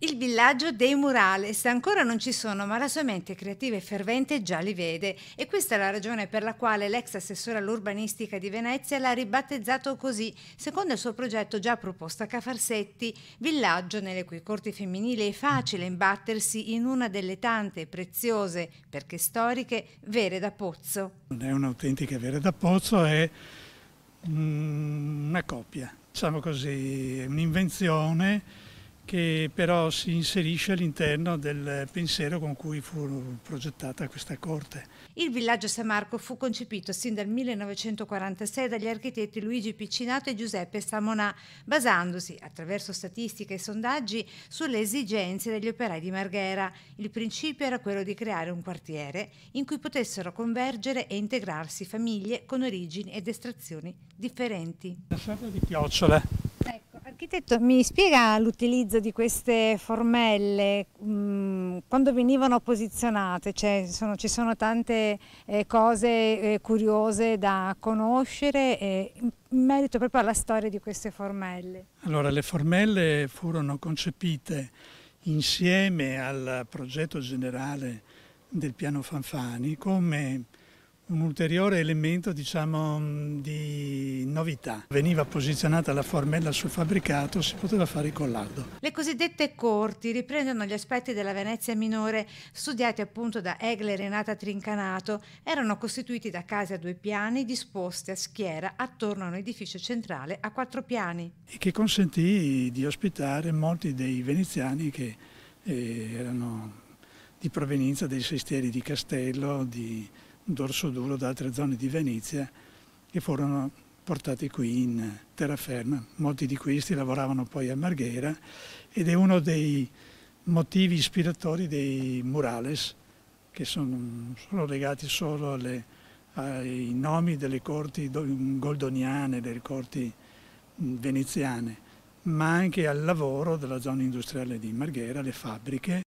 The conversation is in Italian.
Il villaggio dei murales ancora non ci sono, ma la sua mente creativa e fervente già li vede e questa è la ragione per la quale l'ex assessore all'urbanistica di Venezia l'ha ribattezzato così, secondo il suo progetto già proposto a Cafarsetti, villaggio nelle cui corti femminili è facile imbattersi in una delle tante preziose, perché storiche, vere da pozzo. Non È un'autentica vera da pozzo, è mm, una copia, diciamo così, un'invenzione che però si inserisce all'interno del pensiero con cui fu progettata questa corte. Il villaggio San Marco fu concepito sin dal 1946 dagli architetti Luigi Piccinato e Giuseppe Samonà, basandosi, attraverso statistiche e sondaggi, sulle esigenze degli operai di Marghera. Il principio era quello di creare un quartiere in cui potessero convergere e integrarsi famiglie con origini ed estrazioni differenti. La strada di Chiocciola Architetto, mi spiega l'utilizzo di queste formelle, mm, quando venivano posizionate? Cioè, sono, ci sono tante eh, cose eh, curiose da conoscere eh, in merito proprio alla storia di queste formelle. Allora, le formelle furono concepite insieme al progetto generale del piano Fanfani come un ulteriore elemento diciamo, mm, di novità. Veniva posizionata la formella sul fabbricato, si poteva fare il collaudo. Le cosiddette corti riprendono gli aspetti della Venezia minore, studiati appunto da Egle e Renata Trincanato, erano costituiti da case a due piani disposte a schiera attorno a un edificio centrale a quattro piani. E che consentì di ospitare molti dei veneziani che eh, erano di provenienza dei sestieri di Castello, di dorso duro da altre zone di Venezia che furono portati qui in terraferma. Molti di questi lavoravano poi a Marghera ed è uno dei motivi ispiratori dei murales che sono, sono legati solo alle, ai nomi delle corti goldoniane, delle corti mm, veneziane, ma anche al lavoro della zona industriale di Marghera, le fabbriche.